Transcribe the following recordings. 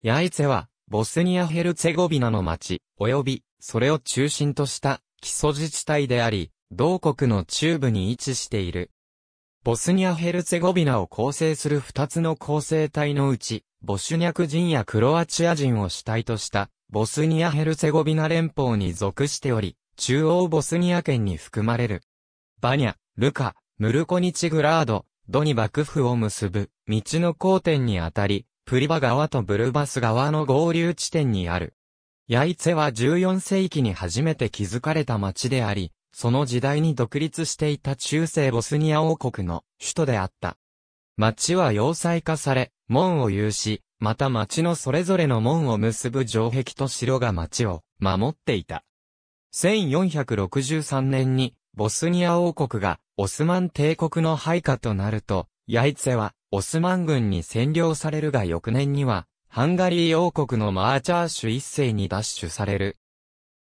ヤイツェは、ボスニア・ヘルツェゴビナの町、及び、それを中心とした基礎自治体であり、同国の中部に位置している。ボスニア・ヘルツェゴビナを構成する二つの構成体のうち、ボシュニャク人やクロアチア人を主体とした、ボスニア・ヘルツェゴビナ連邦に属しており、中央ボスニア圏に含まれる。バニャ、ルカ、ムルコニチグラード、ドニバクフを結ぶ、道の交点にあたり、プリバ川とブルバス川の合流地点にある。ヤイツェは14世紀に初めて築かれた町であり、その時代に独立していた中世ボスニア王国の首都であった。町は要塞化され、門を有し、また町のそれぞれの門を結ぶ城壁と城が町を守っていた。1463年にボスニア王国がオスマン帝国の配下となると、ヤイツェはオスマン軍に占領されるが翌年には、ハンガリー王国のマーチャーシュ一世に奪取される。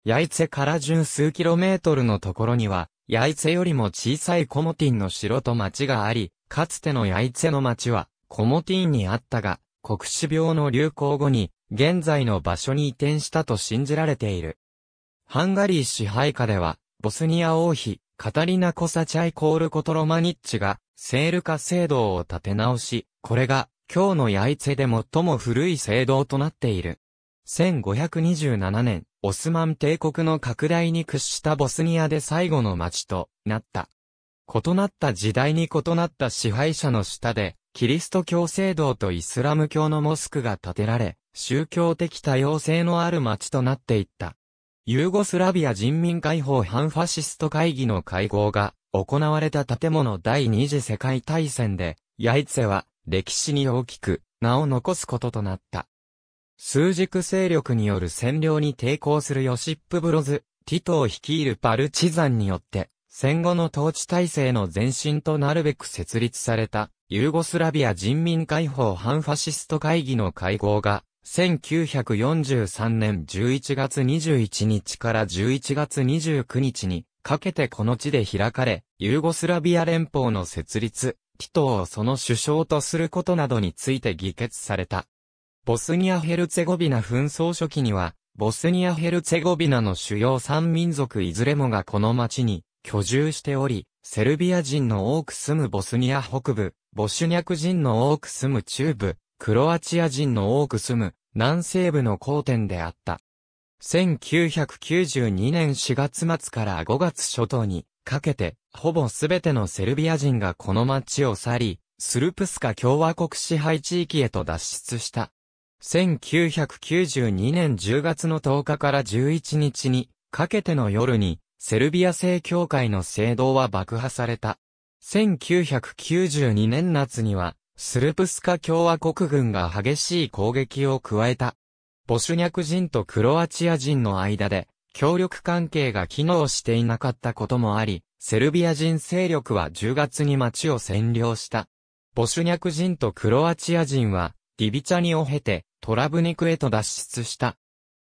ヤイツェから順数キロメートルのところには、ヤイツェよりも小さいコモティンの城と町があり、かつてのヤイツェの町は、コモティンにあったが、国死病の流行後に、現在の場所に移転したと信じられている。ハンガリー支配下では、ボスニア王妃、カタリナ・コサチャイ・コール・コトロマニッチが、セール化制度を立て直し、これが今日の八重瀬で最も古い制度となっている。1527年、オスマン帝国の拡大に屈したボスニアで最後の町となった。異なった時代に異なった支配者の下で、キリスト教制度とイスラム教のモスクが建てられ、宗教的多様性のある町となっていった。ユーゴスラビア人民解放反ファシスト会議の会合が行われた建物第二次世界大戦で、ヤイツェは歴史に大きく名を残すこととなった。数軸勢力による占領に抵抗するヨシップ・ブロズ、ティトを率いるパルチザンによって、戦後の統治体制の前身となるべく設立された、ユーゴスラビア人民解放反ファシスト会議の会合が1943年11月21日から11月29日にかけてこの地で開かれ、ユーゴスラビア連邦の設立、ティトをその首相とすることなどについて議決された。ボスニア・ヘルツェゴビナ紛争初期には、ボスニア・ヘルツェゴビナの主要3民族いずれもがこの町に居住しており、セルビア人の多く住むボスニア北部、ボシュニャク人の多く住む中部、クロアチア人の多く住む南西部の交点であった。1992年4月末から5月初頭にかけて、ほぼすべてのセルビア人がこの町を去り、スルプスカ共和国支配地域へと脱出した。1992年10月の10日から11日にかけての夜に、セルビア正教会の聖堂は爆破された。1992年夏には、スルプスカ共和国軍が激しい攻撃を加えた。ボシュニャク人とクロアチア人の間で、協力関係が機能していなかったこともあり、セルビア人勢力は10月に町を占領した。ボシュニャク人とクロアチア人は、ディビチャニを経て、トラブニクへと脱出した。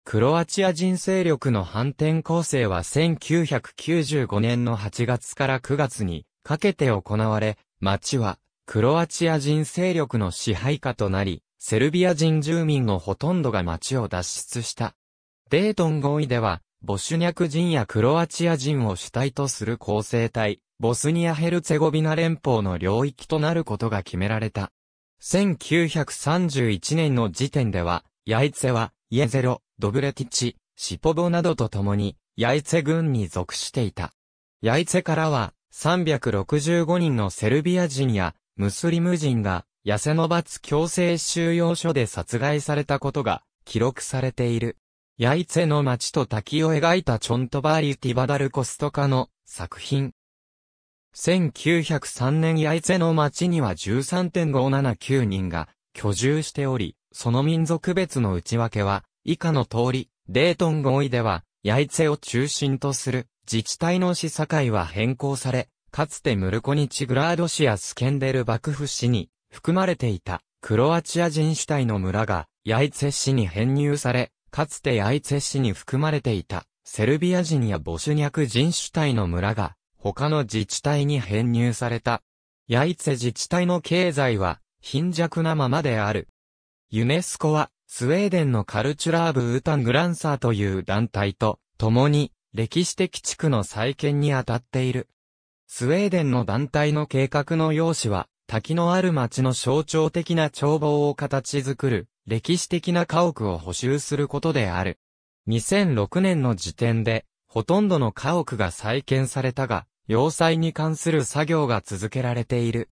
クロアチア人勢力の反転攻勢は1995年の8月から9月にかけて行われ、町はクロアチア人勢力の支配下となり、セルビア人住民のほとんどが町を脱出した。デートン合意では、ボシュニャク人やクロアチア人を主体とする構成体、ボスニア・ヘルツェゴビナ連邦の領域となることが決められた。1931年の時点では、ヤイツェは、イエゼロ、ドブレティチ、シポボなどと共に、ヤイツェ軍に属していた。ヤイツェからは、365人のセルビア人やムスリム人が、痩せの罰強制収容所で殺害されたことが、記録されている。ヤイツェの町と滝を描いたチョントバーリ・ティバダル・コストカの作品。1903年ヤイツェの町には13.579人が居住しており、その民族別の内訳は、以下の通り、デートン合意では、ヤイツェを中心とする自治体の市境は変更され、かつてムルコニチグラード市やスケンデル幕府氏市に含まれていたクロアチア人主体の村がヤイツェ市に編入され、かつてヤイツェ市に含まれていたセルビア人やボシュニャク人主体の村が他の自治体に編入された。ヤイツェ自治体の経済は貧弱なままである。ユネスコはスウェーデンのカルチュラーブ・ウータン・グランサーという団体と共に歴史的地区の再建に当たっている。スウェーデンの団体の計画の用紙は、滝のある町の象徴的な眺望を形作る、歴史的な家屋を補修することである。2006年の時点で、ほとんどの家屋が再建されたが、要塞に関する作業が続けられている。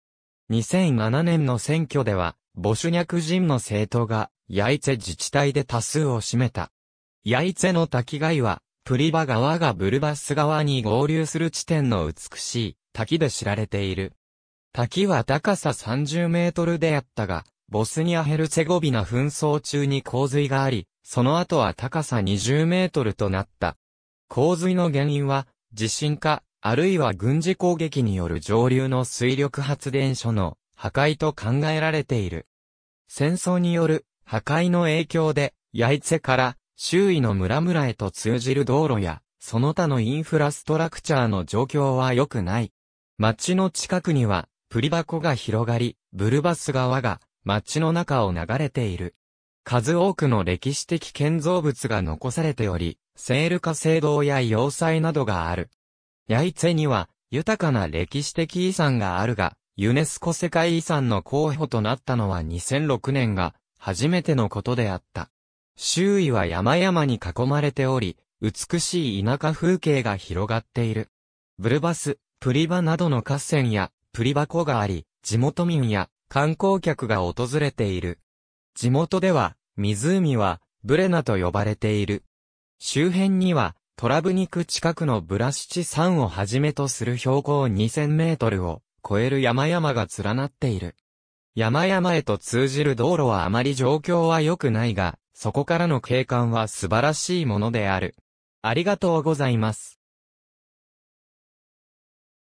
2007年の選挙では、ボシュニャク人の政党が、ヤイツェ自治体で多数を占めた。ヤイツェの滝街は、プリバ川がブルバス川に合流する地点の美しい滝で知られている。滝は高さ30メートルであったが、ボスニア・ヘルツェゴビナ紛争中に洪水があり、その後は高さ20メートルとなった。洪水の原因は、地震か、あるいは軍事攻撃による上流の水力発電所の破壊と考えられている。戦争による破壊の影響で、ヤイツェから周囲の村々へと通じる道路や、その他のインフラストラクチャーの状況は良くない。町の近くには、プリ箱が広がり、ブルバス川が町の中を流れている。数多くの歴史的建造物が残されており、セール化聖堂や要塞などがある。ヤイツェには、豊かな歴史的遺産があるが、ユネスコ世界遺産の候補となったのは2006年が初めてのことであった。周囲は山々に囲まれており、美しい田舎風景が広がっている。ブルバス、プリバなどの河川や、プリバ湖があり、地元民や観光客が訪れている。地元では、湖は、ブレナと呼ばれている。周辺には、トラブニク近くのブラシチ山をはじめとする標高2000メートルを超える山々が連なっている。山々へと通じる道路はあまり状況は良くないが、そこからの景観は素晴らしいものである。ありがとうございます。